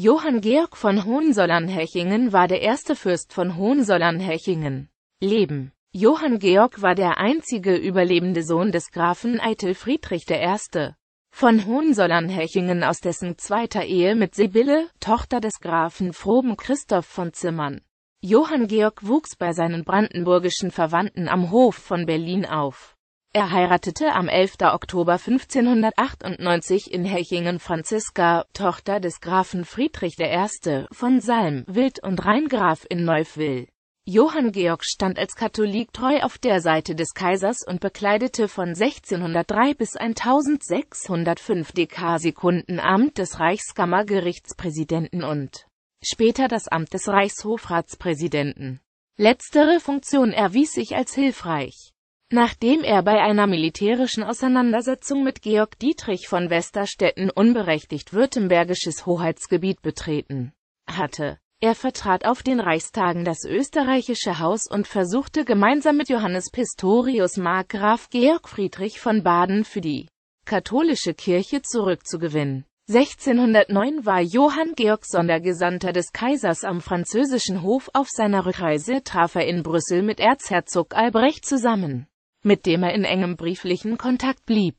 Johann Georg von hohensollern hechingen war der erste Fürst von hohensollern hechingen Leben Johann Georg war der einzige überlebende Sohn des Grafen Eitel Friedrich I. von hohensollern hechingen aus dessen zweiter Ehe mit Sibylle, Tochter des Grafen Froben Christoph von Zimmern. Johann Georg wuchs bei seinen brandenburgischen Verwandten am Hof von Berlin auf. Er heiratete am 11. Oktober 1598 in Hechingen Franziska, Tochter des Grafen Friedrich I. von Salm, Wild und Rheingraf in Neufville. Johann Georg stand als Katholik treu auf der Seite des Kaisers und bekleidete von 1603 bis 1605 Amt des Reichskammergerichtspräsidenten und später das Amt des Reichshofratspräsidenten. Letztere Funktion erwies sich als hilfreich. Nachdem er bei einer militärischen Auseinandersetzung mit Georg Dietrich von Westerstetten unberechtigt württembergisches Hoheitsgebiet betreten hatte, er vertrat auf den Reichstagen das österreichische Haus und versuchte gemeinsam mit Johannes Pistorius Markgraf Georg Friedrich von Baden für die katholische Kirche zurückzugewinnen. 1609 war Johann Georg Sondergesandter des Kaisers am französischen Hof. Auf seiner Rückreise traf er in Brüssel mit Erzherzog Albrecht zusammen mit dem er in engem brieflichen Kontakt blieb.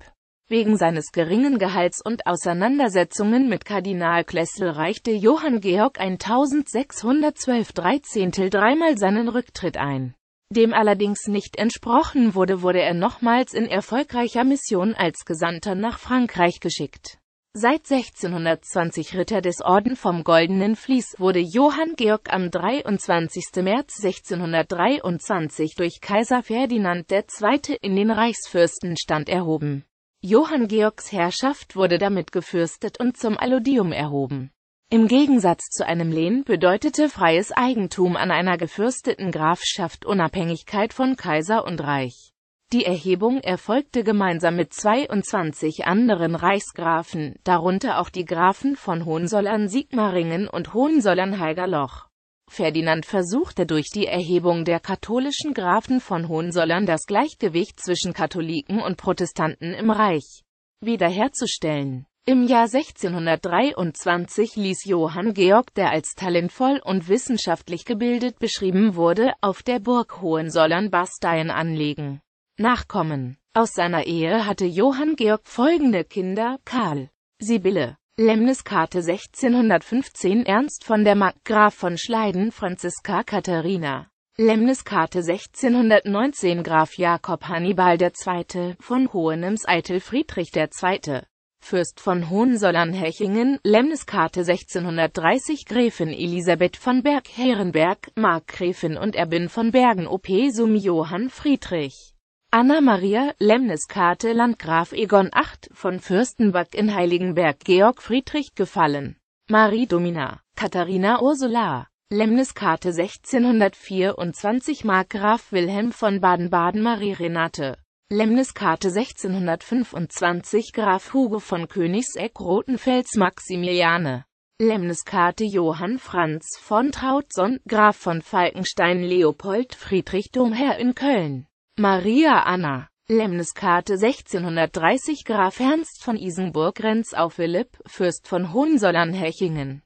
Wegen seines geringen Gehalts und Auseinandersetzungen mit Kardinal Klessel reichte Johann Georg 1612 13. dreimal seinen Rücktritt ein. Dem allerdings nicht entsprochen wurde, wurde er nochmals in erfolgreicher Mission als Gesandter nach Frankreich geschickt. Seit 1620 Ritter des Orden vom Goldenen Vlies wurde Johann Georg am 23. März 1623 durch Kaiser Ferdinand II. in den Reichsfürstenstand erhoben. Johann Georgs Herrschaft wurde damit gefürstet und zum Allodium erhoben. Im Gegensatz zu einem Lehen bedeutete freies Eigentum an einer gefürsteten Grafschaft Unabhängigkeit von Kaiser und Reich. Die Erhebung erfolgte gemeinsam mit 22 anderen Reichsgrafen, darunter auch die Grafen von Hohensollern sigmaringen und Hohensollern Heigerloch. Ferdinand versuchte durch die Erhebung der katholischen Grafen von Hohensollern das Gleichgewicht zwischen Katholiken und Protestanten im Reich wiederherzustellen. Im Jahr 1623 ließ Johann Georg, der als talentvoll und wissenschaftlich gebildet beschrieben wurde, auf der Burg Hohensollern basteien anlegen. Nachkommen. Aus seiner Ehe hatte Johann Georg folgende Kinder, Karl, Sibylle, Lemniskate 1615 Ernst von der Mark, Graf von Schleiden, Franziska Katharina, Lemniskate 1619 Graf Jakob Hannibal II. von Hohenems Eitel Friedrich II. Fürst von hohensollern hechingen Lemniskate 1630 Gräfin Elisabeth von Berg-Herenberg, Markgräfin und Erbin von Bergen op. Sum Johann Friedrich Anna Maria Lemniskate Landgraf Egon VIII von Fürstenberg in Heiligenberg Georg Friedrich gefallen. Marie Domina Katharina Ursula Lemniskate 1624 Markgraf Wilhelm von Baden-Baden Marie Renate Lemniskate 1625 Graf Hugo von Königsegg Rotenfels Maximiliane Lemniskate Johann Franz von Trautson Graf von Falkenstein Leopold Friedrich Domherr in Köln Maria Anna Lemniskarte 1630 Graf Ernst von Isenburg Grenz auf Philipp, Fürst von hohensollern hechingen